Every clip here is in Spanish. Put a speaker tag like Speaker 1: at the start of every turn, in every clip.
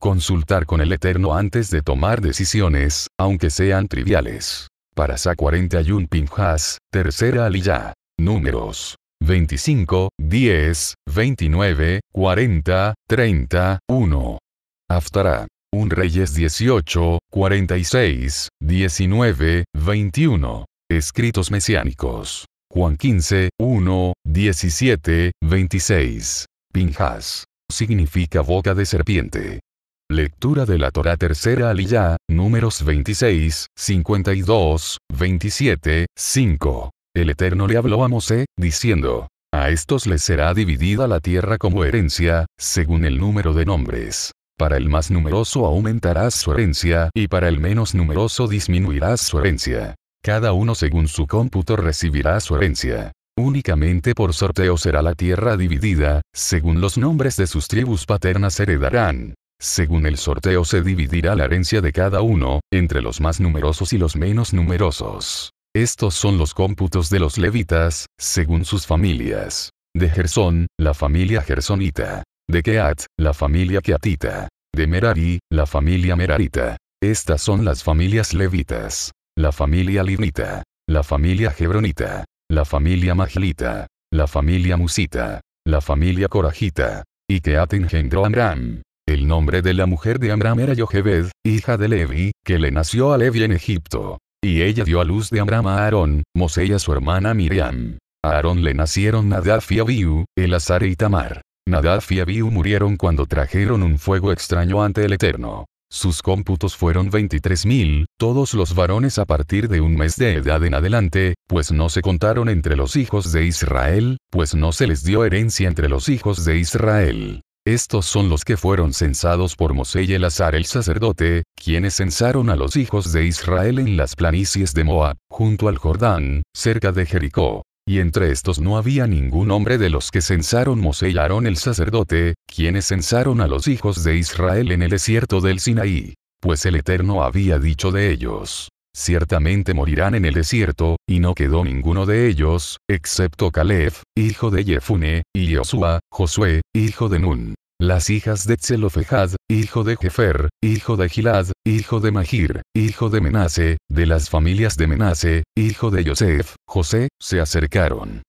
Speaker 1: Consultar con el Eterno antes de tomar decisiones, aunque sean triviales. Para Sa 41 Pinjas, tercera aliyah. Números 25, 10, 29, 40, 30, 1. Aftará. Un Reyes 18, 46, 19, 21. Escritos mesiánicos. Juan 15, 1, 17, 26. Pinjas. Significa boca de serpiente. Lectura de la Torah Tercera Aliyah, números 26, 52, 27, 5. El Eterno le habló a Mosé, diciendo, a estos les será dividida la tierra como herencia, según el número de nombres. Para el más numeroso aumentarás su herencia y para el menos numeroso disminuirás su herencia. Cada uno según su cómputo recibirá su herencia. Únicamente por sorteo será la tierra dividida, según los nombres de sus tribus paternas heredarán. Según el sorteo se dividirá la herencia de cada uno, entre los más numerosos y los menos numerosos. Estos son los cómputos de los levitas, según sus familias. De Gersón, la familia gersonita. De Keat, la familia keatita. De Merari, la familia merarita. Estas son las familias levitas. La familia livnita. La familia hebronita. La familia Majlita. La familia musita. La familia corajita. Y Keat engendró a el nombre de la mujer de Amram era Yochebed, hija de Levi, que le nació a Levi en Egipto. Y ella dio a luz de Amram a Aarón, Mosé y a su hermana Miriam. A Aarón le nacieron Nadaf y el Elazar y Tamar. Nadaf y Abiu murieron cuando trajeron un fuego extraño ante el Eterno. Sus cómputos fueron 23.000, todos los varones a partir de un mes de edad en adelante, pues no se contaron entre los hijos de Israel, pues no se les dio herencia entre los hijos de Israel. Estos son los que fueron censados por Mosé y Elazar el sacerdote, quienes censaron a los hijos de Israel en las planicies de Moab, junto al Jordán, cerca de Jericó. Y entre estos no había ningún hombre de los que censaron Mosé y Aarón el sacerdote, quienes censaron a los hijos de Israel en el desierto del Sinaí. Pues el Eterno había dicho de ellos, Ciertamente morirán en el desierto, y no quedó ninguno de ellos, excepto Caleb, hijo de Jefune, y Josué, Josué, hijo de Nun. Las hijas de Tzelofejad, hijo de Jefer, hijo de Gilad, hijo de Magir, hijo de Menase, de las familias de Menase, hijo de Yosef, José, se acercaron.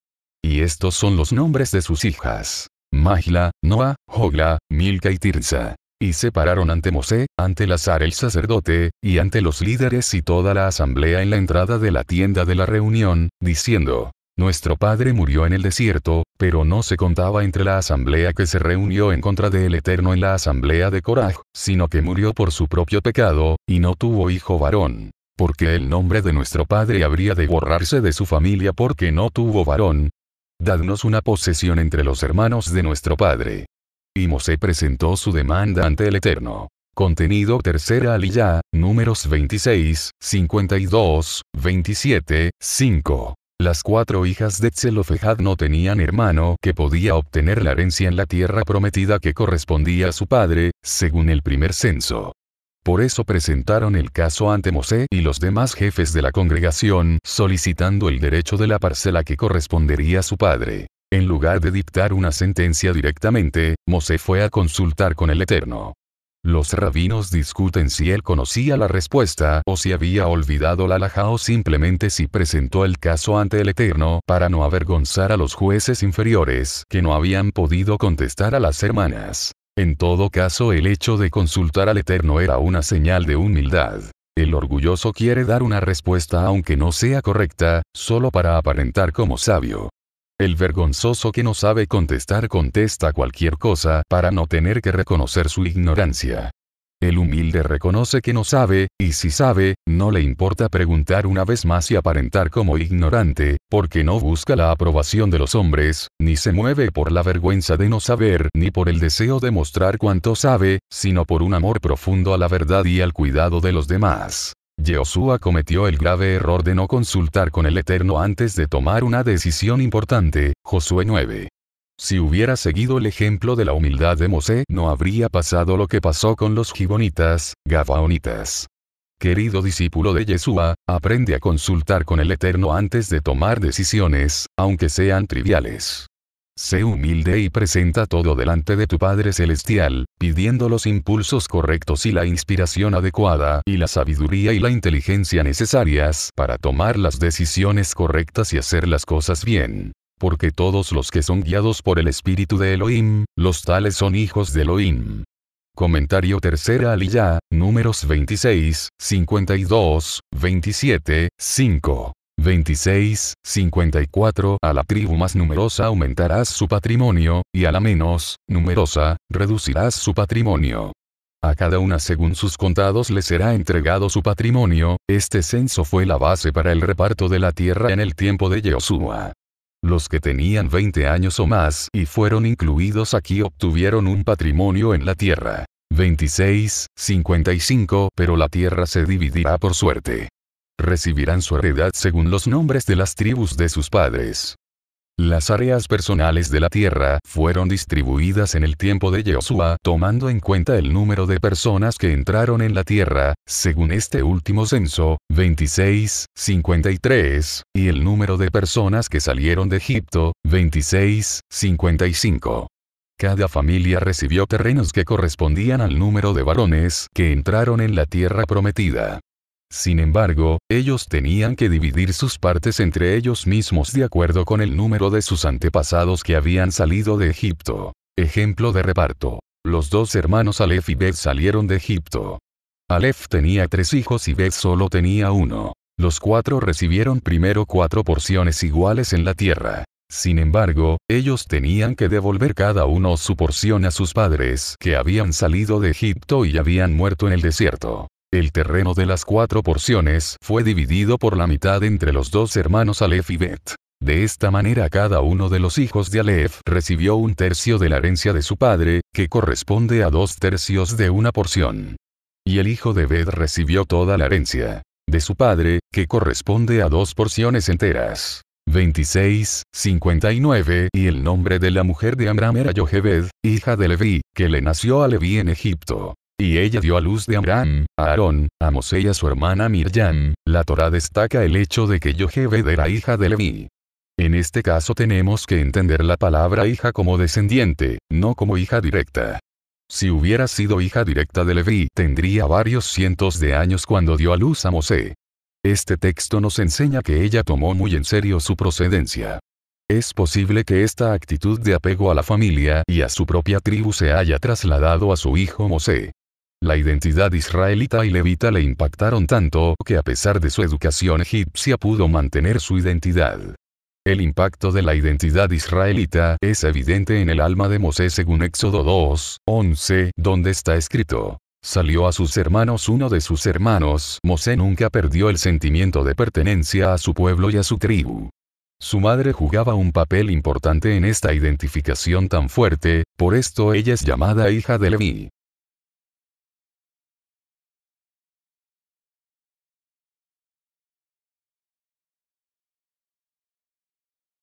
Speaker 1: Y estos son los nombres de sus hijas. Magla, Noa, Jogla, Milka y Tirza. Y se pararon ante Mosé, ante Lazar el sacerdote, y ante los líderes y toda la asamblea en la entrada de la tienda de la reunión, diciendo, Nuestro padre murió en el desierto, pero no se contaba entre la asamblea que se reunió en contra del Eterno en la asamblea de Coraj, sino que murió por su propio pecado, y no tuvo hijo varón porque el nombre de nuestro padre habría de borrarse de su familia porque no tuvo varón. Dadnos una posesión entre los hermanos de nuestro padre y Mosé presentó su demanda ante el Eterno. Contenido Tercera Aliyah, números 26, 52, 27, 5. Las cuatro hijas de Tzelofejad no tenían hermano que podía obtener la herencia en la tierra prometida que correspondía a su padre, según el primer censo. Por eso presentaron el caso ante Mosé y los demás jefes de la congregación, solicitando el derecho de la parcela que correspondería a su padre. En lugar de dictar una sentencia directamente, Mosé fue a consultar con el Eterno. Los rabinos discuten si él conocía la respuesta o si había olvidado la laja o simplemente si presentó el caso ante el Eterno para no avergonzar a los jueces inferiores que no habían podido contestar a las hermanas. En todo caso el hecho de consultar al Eterno era una señal de humildad. El orgulloso quiere dar una respuesta aunque no sea correcta, solo para aparentar como sabio. El vergonzoso que no sabe contestar contesta cualquier cosa para no tener que reconocer su ignorancia. El humilde reconoce que no sabe, y si sabe, no le importa preguntar una vez más y aparentar como ignorante, porque no busca la aprobación de los hombres, ni se mueve por la vergüenza de no saber, ni por el deseo de mostrar cuánto sabe, sino por un amor profundo a la verdad y al cuidado de los demás. Yehoshua cometió el grave error de no consultar con el Eterno antes de tomar una decisión importante. Josué 9. Si hubiera seguido el ejemplo de la humildad de Mosé, no habría pasado lo que pasó con los gibonitas, gabaonitas. Querido discípulo de Yeshua, aprende a consultar con el Eterno antes de tomar decisiones, aunque sean triviales. Sé humilde y presenta todo delante de tu Padre Celestial, pidiendo los impulsos correctos y la inspiración adecuada y la sabiduría y la inteligencia necesarias para tomar las decisiones correctas y hacer las cosas bien. Porque todos los que son guiados por el Espíritu de Elohim, los tales son hijos de Elohim. Comentario tercera aliyah, números 26, 52, 27, 5. 26, 54 A la tribu más numerosa aumentarás su patrimonio, y a la menos, numerosa, reducirás su patrimonio. A cada una según sus contados le será entregado su patrimonio, este censo fue la base para el reparto de la tierra en el tiempo de Yehoshua. Los que tenían 20 años o más y fueron incluidos aquí obtuvieron un patrimonio en la tierra. 26, 55 Pero la tierra se dividirá por suerte recibirán su heredad según los nombres de las tribus de sus padres. Las áreas personales de la tierra fueron distribuidas en el tiempo de Josué, tomando en cuenta el número de personas que entraron en la tierra, según este último censo, 26, 53, y el número de personas que salieron de Egipto, 26, Cada familia recibió terrenos que correspondían al número de varones que entraron en la tierra prometida. Sin embargo, ellos tenían que dividir sus partes entre ellos mismos de acuerdo con el número de sus antepasados que habían salido de Egipto. Ejemplo de reparto. Los dos hermanos Aleph y Beth salieron de Egipto. Aleph tenía tres hijos y Beth solo tenía uno. Los cuatro recibieron primero cuatro porciones iguales en la tierra. Sin embargo, ellos tenían que devolver cada uno su porción a sus padres que habían salido de Egipto y habían muerto en el desierto. El terreno de las cuatro porciones fue dividido por la mitad entre los dos hermanos Aleph y Bet. De esta manera cada uno de los hijos de Aleph recibió un tercio de la herencia de su padre, que corresponde a dos tercios de una porción. Y el hijo de Bet recibió toda la herencia de su padre, que corresponde a dos porciones enteras. 26, 59 y el nombre de la mujer de Amram era Yohebed, hija de Leví, que le nació a Leví en Egipto. Y ella dio a luz de Abraham, a Aarón, a Mosé y a su hermana Miriam. La Torah destaca el hecho de que Yoheved era hija de Leví. En este caso tenemos que entender la palabra hija como descendiente, no como hija directa. Si hubiera sido hija directa de Leví, tendría varios cientos de años cuando dio a luz a Mosé. Este texto nos enseña que ella tomó muy en serio su procedencia. Es posible que esta actitud de apego a la familia y a su propia tribu se haya trasladado a su hijo Mosé. La identidad israelita y levita le impactaron tanto que a pesar de su educación egipcia pudo mantener su identidad. El impacto de la identidad israelita es evidente en el alma de Moisés según Éxodo 2, 11, donde está escrito. Salió a sus hermanos uno de sus hermanos, Mosé nunca perdió el sentimiento de pertenencia a su pueblo y a su tribu. Su madre jugaba un papel importante en esta identificación tan fuerte, por esto ella es llamada hija de Leví.